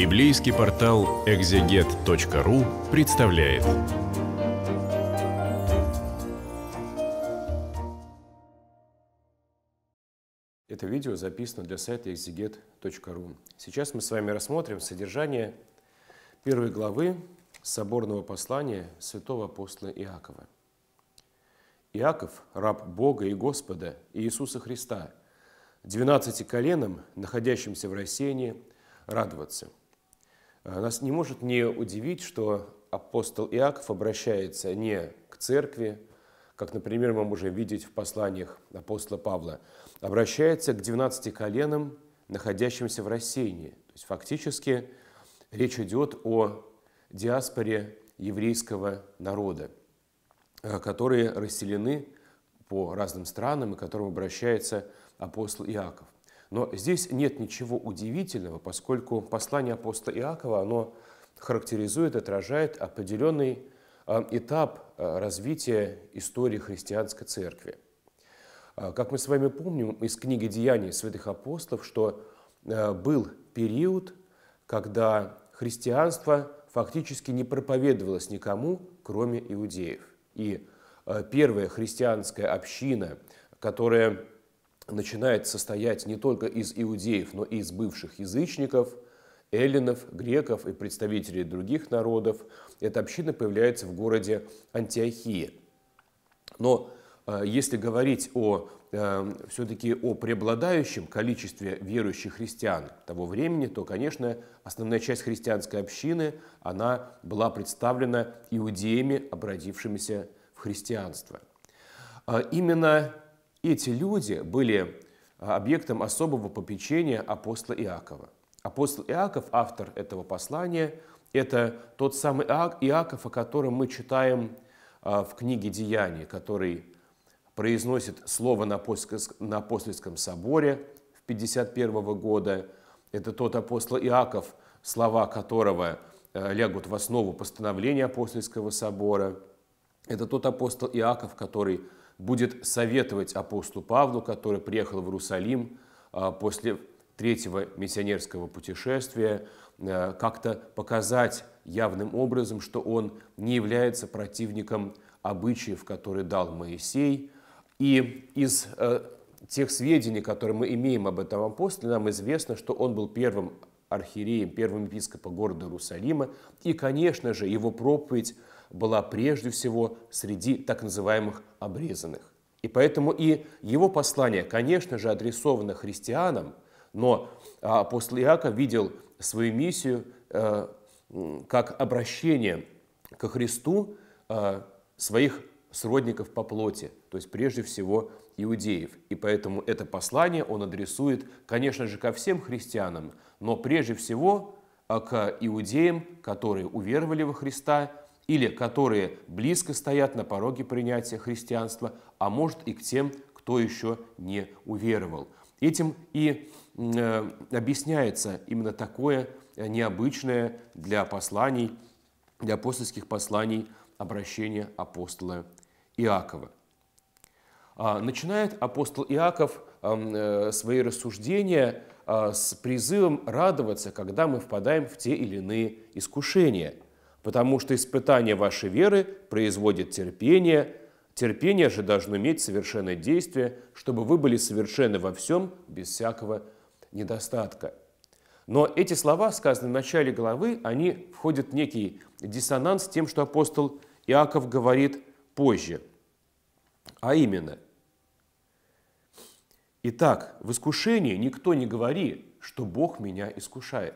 Библейский портал экзегет.ру представляет. Это видео записано для сайта exeget.ru. Сейчас мы с вами рассмотрим содержание первой главы соборного послания святого апостола Иакова. Иаков, раб Бога и Господа Иисуса Христа, двенадцати коленам, находящимся в рассеянии, радоваться – Э, нас не может не удивить, что апостол Иаков обращается не к церкви, как, например, мы можем видеть в посланиях апостола Павла, обращается к 12 коленам, находящимся в рассеянии. То есть фактически речь идет о диаспоре еврейского народа, э, которые расселены по разным странам, и к которым обращается апостол Иаков. Но здесь нет ничего удивительного, поскольку послание апостола Иакова, оно характеризует, отражает определенный а, этап а, развития истории христианской церкви. А, как мы с вами помним из книги «Деяний святых апостолов», что был период, когда христианство фактически не проповедовалось никому, кроме иудеев. И первая христианская община, которая начинает состоять не только из иудеев, но и из бывших язычников, эллинов, греков и представителей других народов. Эта община появляется в городе Антиохии. Но э, если говорить о э, все-таки о преобладающем количестве верующих христиан того времени, то, конечно, основная часть христианской общины, она была представлена иудеями, обратившимися в христианство. А именно эти люди были а, объектом особого попечения апостола Иакова. Апостол Иаков, автор этого послания, это тот самый Иаков, о котором мы читаем а, в книге «Деяния», который произносит слово на апостольском соборе в 51 года. Это тот апостол Иаков, слова которого а, лягут в основу постановления апостольского собора. Это тот апостол Иаков, который будет советовать апостолу Павлу, который приехал в Иерусалим а, после третьего миссионерского путешествия, а, как-то показать явным образом, что он не является противником обычаев, которые дал Моисей. И из а, тех сведений, которые мы имеем об этом апостоле, нам известно, что он был первым архиереем, первым епископом города Иерусалима, и, конечно же, его проповедь была прежде всего среди так называемых обрезанных. И поэтому и его послание, конечно же, адресовано христианам, но апостол Иаков видел свою миссию э, как обращение ко Христу э, своих сродников по плоти, то есть прежде всего иудеев. И поэтому это послание он адресует, конечно же, ко всем христианам, но прежде всего а, к иудеям, которые уверовали во Христа или которые близко стоят на пороге принятия христианства, а может и к тем, кто еще не уверовал. Этим и э, объясняется именно такое необычное для посланий, для апостольских посланий обращение апостола Иакова. А, начинает апостол Иаков э, свои рассуждения э, с призывом радоваться, когда мы впадаем в те или иные искушения – потому что испытание вашей веры производит терпение, терпение же должно иметь совершенное действие, чтобы вы были совершенны во всем, без всякого недостатка. Но эти слова, сказанные в начале главы, они входят в некий диссонанс с тем, что апостол Иаков говорит позже. А именно, «Итак, в искушении никто не говори, что Бог меня искушает,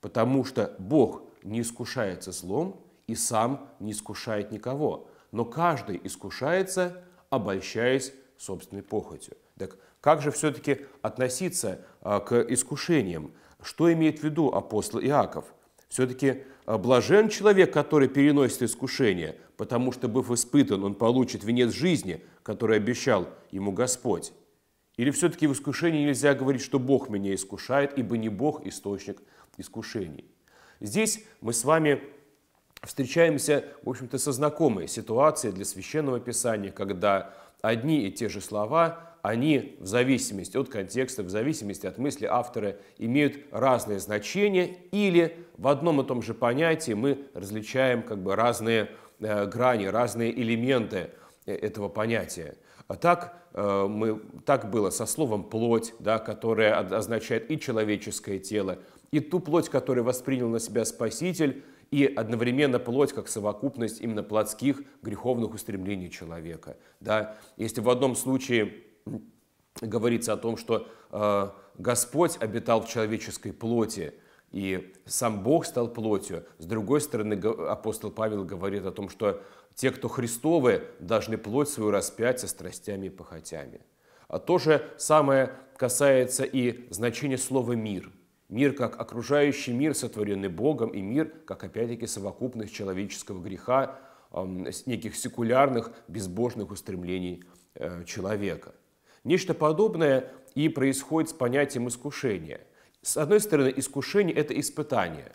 потому что Бог – не искушается злом и сам не искушает никого, но каждый искушается, обольщаясь собственной похотью. Так как же все-таки относиться а, к искушениям? Что имеет в виду апостол Иаков? Все-таки а, блажен человек, который переносит искушение, потому что, быв испытан, он получит венец жизни, который обещал ему Господь. Или все-таки в искушении нельзя говорить, что Бог меня искушает, ибо не Бог источник искушений. Здесь мы с вами встречаемся, в общем-то, со знакомой ситуацией для Священного Писания, когда одни и те же слова они в зависимости от контекста, в зависимости от мысли автора имеют разные значения или в одном и том же понятии мы различаем как бы разные э, грани, разные элементы э, этого понятия. А так, э, мы, так было со словом «плоть», да, которое означает и человеческое тело, и ту плоть, которую воспринял на себя Спаситель, и одновременно плоть как совокупность именно плотских греховных устремлений человека. Да? Если в одном случае говорится о том, что э, Господь обитал в человеческой плоти, и сам Бог стал плотью. С другой стороны, апостол Павел говорит о том, что те, кто Христовы, должны плоть свою распять со страстями и похотями. А то же самое касается и значения слова «мир». Мир, как окружающий мир, сотворенный Богом, и мир, как, опять-таки, совокупность человеческого греха, неких секулярных, безбожных устремлений э, человека. Нечто подобное и происходит с понятием искушения. С одной стороны, искушение – это испытание.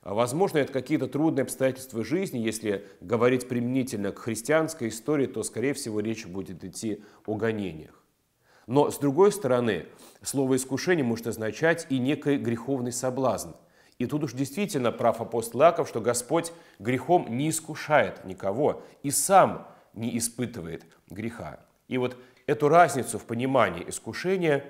А, возможно, это какие-то трудные обстоятельства жизни. Если говорить применительно к христианской истории, то, скорее всего, речь будет идти о гонениях. Но, с другой стороны, слово «искушение» может означать и некий греховный соблазн. И тут уж действительно прав апостол Иаков, что Господь грехом не искушает никого и сам не испытывает греха. И вот эту разницу в понимании искушения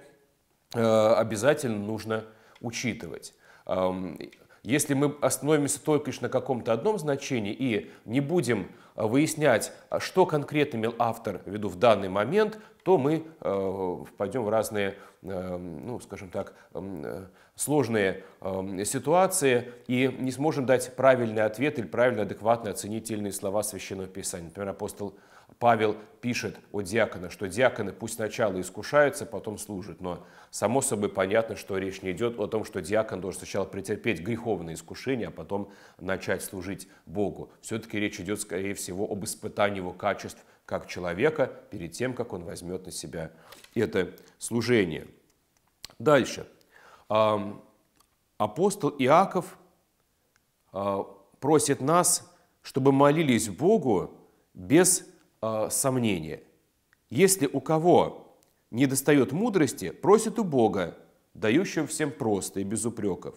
э, обязательно нужно учитывать. Эм, если мы остановимся только лишь на каком-то одном значении и не будем э, выяснять, что конкретно имел автор в виду в данный момент, то мы э, пойдем в разные, э, ну, скажем так, э, сложные ситуации и не сможем дать правильный ответ или правильно, адекватно оценительные слова Священного Писания. Например, апостол Павел пишет о диаконах, что диаконы пусть сначала искушаются, потом служат. Но само собой понятно, что речь не идет о том, что диакон должен сначала претерпеть греховные искушения, а потом начать служить Богу. Все-таки речь идет, скорее всего, об испытании его качеств – как человека перед тем, как он возьмет на себя это служение. Дальше. Апостол Иаков а, просит нас, чтобы молились Богу без а, сомнения. Если у кого не достает мудрости, просит у Бога, дающего всем просто и без упреков.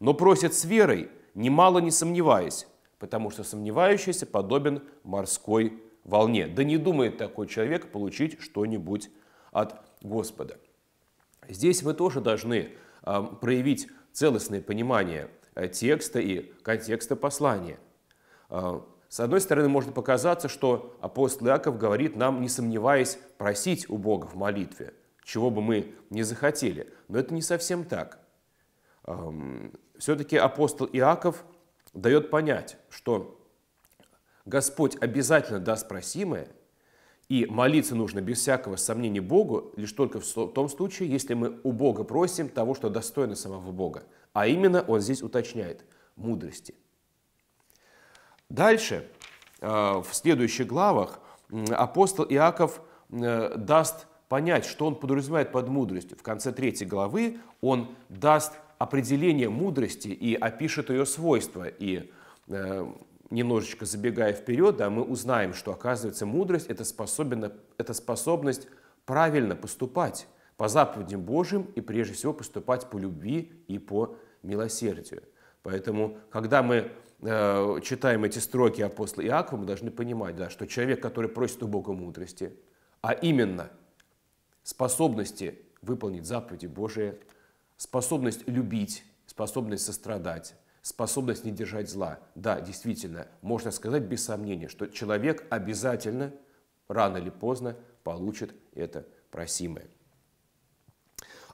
Но просит с верой, немало не сомневаясь, потому что сомневающийся подобен морской волне. Да не думает такой человек получить что-нибудь от Господа. Здесь вы тоже должны а, проявить целостное понимание э, текста и контекста послания. А, с одной стороны, может показаться, что апостол Иаков говорит нам, не сомневаясь, просить у Бога в молитве, чего бы мы ни захотели. Но это не совсем так. Все-таки апостол Иаков дает понять, что Господь обязательно даст просимое, и молиться нужно без всякого сомнения Богу, лишь только в том случае, если мы у Бога просим того, что достойно самого Бога. А именно он здесь уточняет – мудрости. Дальше, э, в следующих главах, апостол Иаков э, даст понять, что он подразумевает под мудростью. В конце третьей главы он даст определение мудрости и опишет ее свойства и э, немножечко забегая вперед, да, мы узнаем, что, оказывается, мудрость это, способен, это способность правильно поступать по заповедям Божьим и прежде всего поступать по любви и по милосердию. Поэтому, когда мы э, читаем эти строки апостола Иакова, мы должны понимать, да, что человек, который просит у Бога мудрости, а именно способности выполнить заповеди Божие, способность любить, способность сострадать, способность не держать зла. Да, действительно, можно сказать без сомнения, что человек обязательно, рано или поздно, получит это просимое.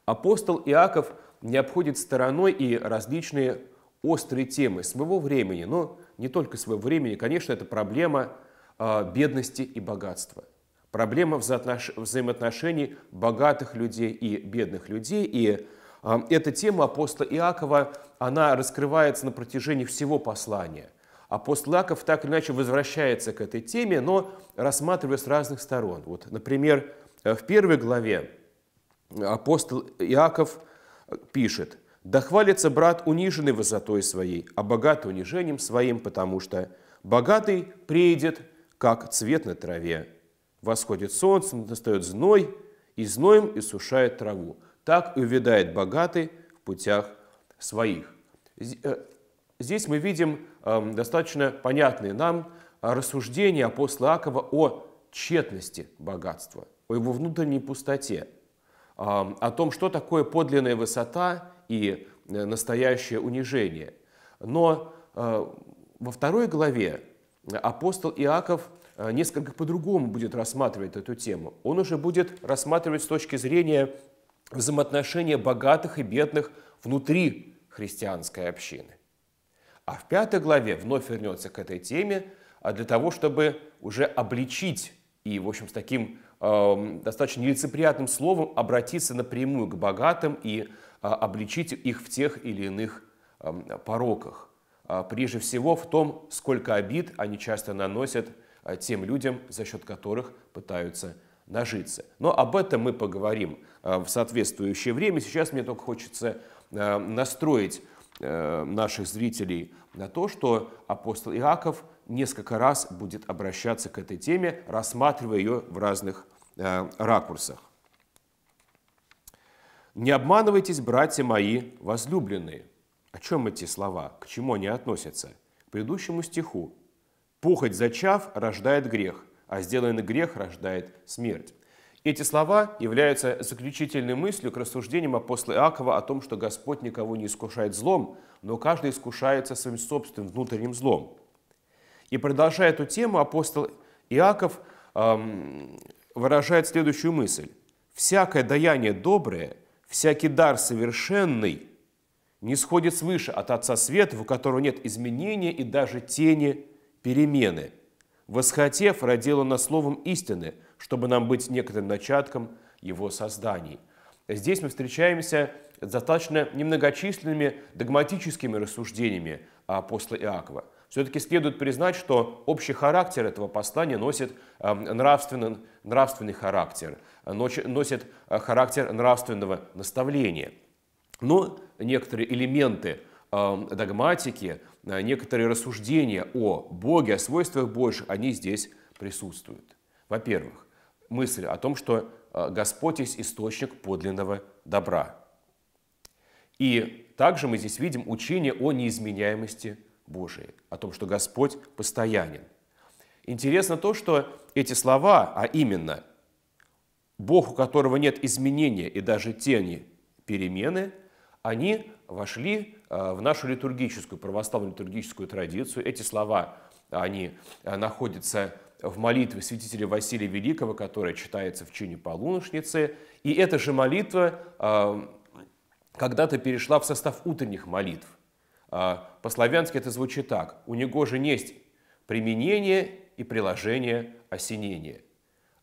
Апостол Иаков не обходит стороной и различные острые темы своего времени, но не только своего времени, конечно, это проблема а, бедности и богатства. Проблема взаимоотношений богатых людей и бедных людей, и Э, эта тема апостола Иакова, она раскрывается на протяжении всего послания. Апостол Иаков так или иначе возвращается к этой теме, но рассматривая с разных сторон. Вот, например, э, в первой главе апостол Иаков э, пишет, «Да хвалится брат униженный высотой своей, а богат унижением своим, потому что богатый приедет, как цвет на траве. Восходит солнце, настает зной, и зноем иссушает траву» так и увядает богатый в путях своих. Э, здесь мы видим эм, достаточно понятные нам рассуждения апостола Акова о тщетности богатства, о его внутренней пустоте, эм, о том, что такое подлинная высота и э, настоящее унижение. Но э, во второй главе апостол Иаков несколько по-другому будет рассматривать эту тему. Он уже будет рассматривать с точки зрения взаимоотношения богатых и бедных внутри христианской общины. А в пятой главе вновь вернется к этой теме, а для того, чтобы уже обличить и, в общем, с таким э, достаточно нелицеприятным словом обратиться напрямую к богатым и э, обличить их в тех или иных э, пороках. А прежде всего в том, сколько обид они часто наносят э, тем людям, за счет которых пытаются нажиться. Но об этом мы поговорим э, в соответствующее время. Сейчас мне только хочется э, настроить э, наших зрителей на то, что апостол Иаков несколько раз будет обращаться к этой теме, рассматривая ее в разных ракурсах. «Не обманывайтесь, братья мои возлюбленные». О чем эти слова? К чему они относятся? К предыдущему стиху. «Похоть зачав рождает грех, а сделанный грех рождает смерть. Эти слова являются заключительной мыслью к рассуждениям апостола Иакова о том, что Господь никого не искушает злом, но каждый искушается своим собственным внутренним злом. И продолжая эту тему, апостол Иаков эм, выражает следующую мысль. «Всякое даяние доброе, всякий дар совершенный не сходит свыше от Отца Света, у которого нет изменения и даже тени перемены». Восхотев, родил он нас словом истины, чтобы нам быть некоторым начатком его созданий. Здесь мы встречаемся с достаточно немногочисленными догматическими рассуждениями апостола Иакова. Все-таки следует признать, что общий характер этого послания носит эм, нравственный, нравственный характер, носит э, характер нравственного наставления. Но некоторые элементы – догматики, э, некоторые рассуждения о Боге, о свойствах Божьих, они здесь присутствуют. Во-первых, мысль о том, что э, Господь есть источник подлинного добра. И также мы здесь видим учение о неизменяемости Божией, о том, что Господь постоянен. Интересно то, что эти слова, а именно «Бог, у которого нет изменения и даже тени перемены», они вошли э, в нашу литургическую, православную литургическую традицию. Эти слова, э, они э, находятся в молитве святителя Василия Великого, которая читается в чине полуношницы. И эта же молитва когда-то перешла в состав утренних молитв. По-славянски это звучит так. «У него же есть применение и приложение осенения».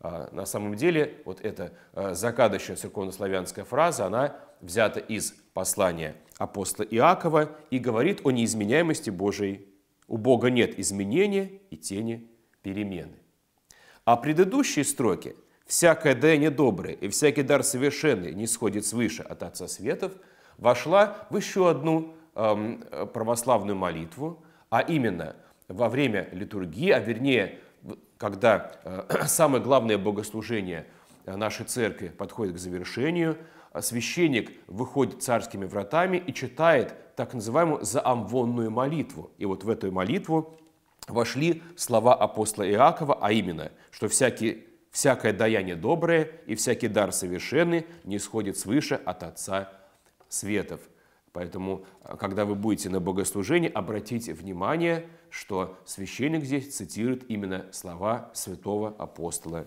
На самом деле, вот эта закадочная церковнославянская фраза, она взята из послание апостола Иакова и говорит о неизменяемости Божией. У Бога нет изменения и тени перемены. А предыдущие строки «всякое даяние доброе и всякий дар совершенный не сходит свыше от Отца Светов» вошла в еще одну эм, православную молитву, а именно во время литургии, а вернее, когда э, самое главное богослужение нашей церкви подходит к завершению – священник выходит царскими вратами и читает так называемую заамвонную молитву. И вот в эту молитву вошли слова апостола Иакова, а именно, что всякий, всякое даяние доброе и всякий дар совершенный не исходит свыше от Отца Светов. Поэтому, а, когда вы будете на богослужении, обратите внимание, что священник здесь цитирует именно слова святого апостола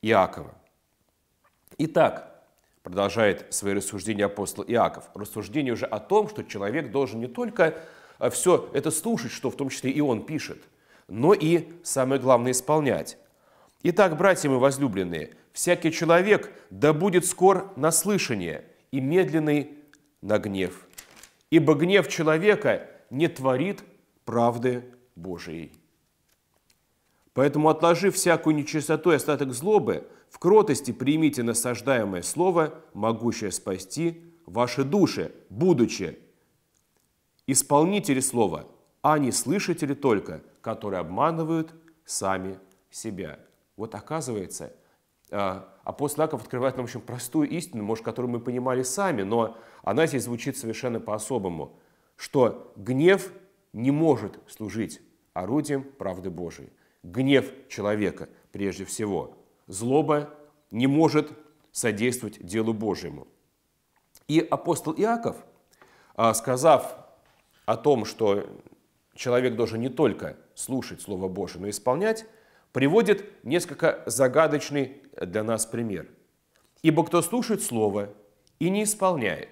Иакова. Итак, продолжает свои рассуждения апостол Иаков. Рассуждение уже о том, что человек должен не только э, все это слушать, что в том числе и он пишет, но и, самое главное, исполнять. Итак, братья мои возлюбленные, всякий человек да будет скор на слышание и медленный на гнев, ибо гнев человека не творит правды Божией. Поэтому, отложив всякую нечистоту и остаток злобы, в кротости примите насаждаемое слово, могущее спасти ваши души, будучи исполнители слова, а не слышатели только, которые обманывают сами себя. Вот оказывается, а, апостол Иаков открывает нам очень простую истину, может, которую мы понимали сами, но она здесь звучит совершенно по-особому, что гнев не может служить орудием правды Божией гнев человека прежде всего. Злоба не может содействовать делу Божьему. И апостол Иаков, а, сказав о том, что человек должен не только слушать Слово Божье, но и исполнять, приводит несколько загадочный для нас пример. «Ибо кто слушает Слово и не исполняет,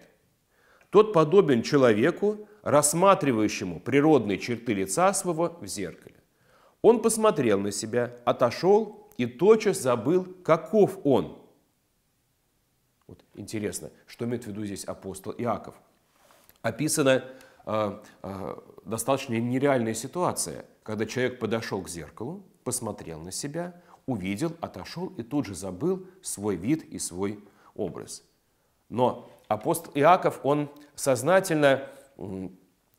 тот подобен человеку, рассматривающему природные черты лица своего в зеркале. Он посмотрел на себя, отошел и тотчас забыл, каков он. Вот интересно, что имеет в виду здесь апостол Иаков? Описана э, э, достаточно нереальная ситуация, когда человек подошел к зеркалу, посмотрел на себя, увидел, отошел и тут же забыл свой вид и свой образ. Но апостол Иаков, он сознательно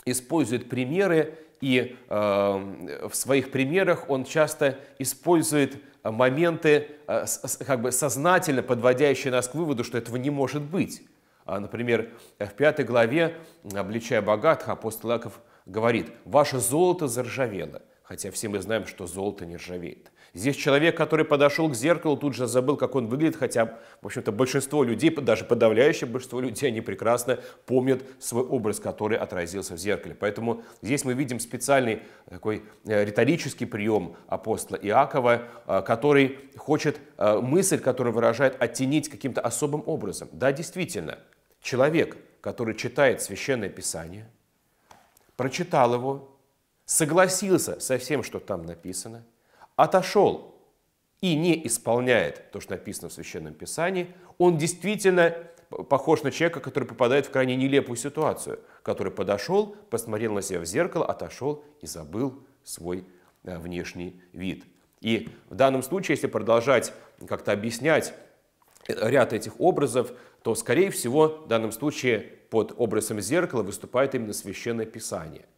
использует примеры и э, в своих примерах он часто использует э, моменты, э, с, как бы сознательно подводящие нас к выводу, что этого не может быть. А, например, в пятой главе, обличая богатых, апостол Иаков говорит, «Ваше золото заржавело, Хотя все мы знаем, что золото не ржавеет. Здесь человек, который подошел к зеркалу, тут же забыл, как он выглядит, хотя, в общем-то, большинство людей, даже подавляющее большинство людей, они прекрасно помнят свой образ, который отразился в зеркале. Поэтому здесь мы видим специальный э, такой э, риторический прием апостола Иакова, э, который хочет мысль, которую выражает, оттенить каким-то особым образом. Да, действительно, человек, который читает Священное Писание, прочитал его, согласился со всем, что там написано, отошел и не исполняет то, что написано в Священном Писании, он действительно похож на человека, который попадает в крайне нелепую ситуацию, который подошел, посмотрел на себя в зеркало, отошел и забыл свой э, внешний вид. И в данном случае, если продолжать как-то объяснять э, ряд этих образов, то, скорее всего, в данном случае под образом зеркала выступает именно Священное Писание –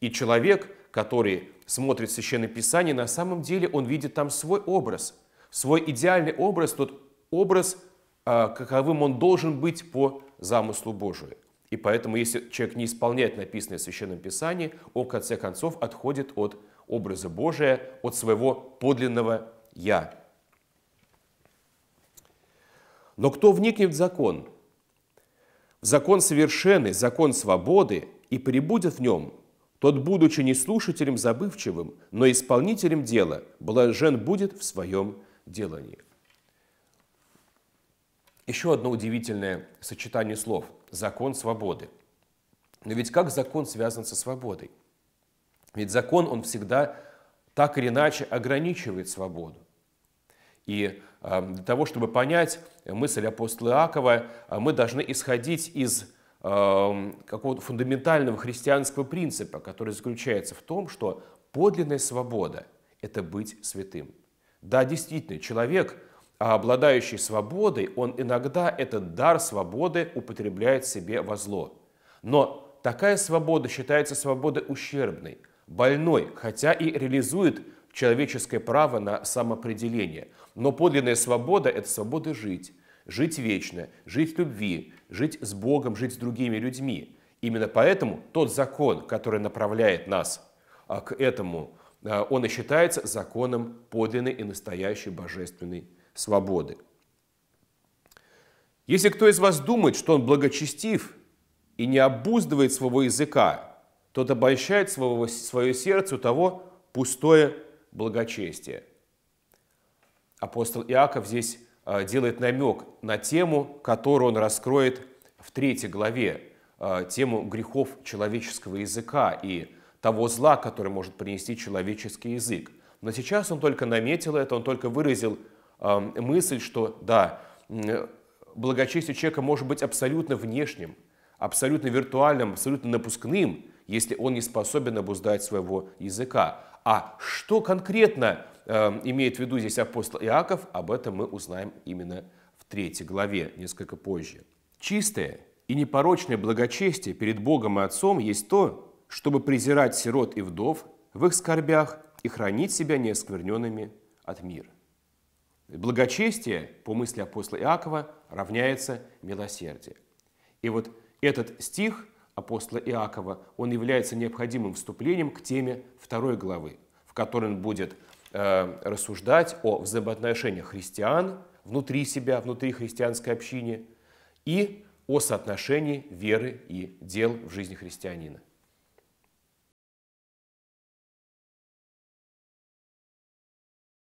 и человек, который смотрит Священное Писание, на самом деле он видит там свой образ, свой идеальный образ, тот образ, а, каковым он должен быть по замыслу Божию. И поэтому, если человек не исполняет написанное в Священном Писании, он, в конце концов, отходит от образа Божия, от своего подлинного «я». Но кто вникнет в закон, в закон совершенный, закон свободы, и пребудет в нем, тот, будучи не слушателем забывчивым, но исполнителем дела, блажен будет в своем делании. Еще одно удивительное сочетание слов – закон свободы. Но ведь как закон связан со свободой? Ведь закон, он всегда так или иначе ограничивает свободу. И э, для того, чтобы понять мысль апостола Иакова, э, мы должны исходить из Эм, какого-то фундаментального христианского принципа, который заключается в том, что подлинная свобода – это быть святым. Да, действительно, человек, а, обладающий свободой, он иногда этот дар свободы употребляет себе во зло. Но такая свобода считается свободой ущербной, больной, хотя и реализует человеческое право на самоопределение. Но подлинная свобода – это свобода жить, жить вечно, жить в любви, жить с Богом, жить с другими людьми. Именно поэтому тот закон, который направляет нас а, к этому, а, он и считается законом подлинной и настоящей божественной свободы. Если кто из вас думает, что он благочестив и не обуздывает своего языка, тот обольщает своего, свое сердце у того пустое благочестие. Апостол Иаков здесь а, делает намек на тему, которую он раскроет в третьей главе, а, тему грехов человеческого языка и того зла, который может принести человеческий язык. Но сейчас он только наметил это, он только выразил а, мысль, что да, благочестие человека может быть абсолютно внешним, абсолютно виртуальным, абсолютно напускным, если он не способен обуздать своего языка. А что конкретно э, имеет в виду здесь апостол Иаков, об этом мы узнаем именно в третьей главе, несколько позже. Чистое и непорочное благочестие перед Богом и Отцом есть то, чтобы презирать сирот и вдов в их скорбях и хранить себя неоскверненными от мира. Благочестие, по мысли апостола Иакова, равняется милосердие. И вот этот стих – апостола Иакова, он является необходимым вступлением к теме второй главы, в которой он будет э, рассуждать о взаимоотношениях христиан внутри себя, внутри христианской общины и о соотношении веры и дел в жизни христианина.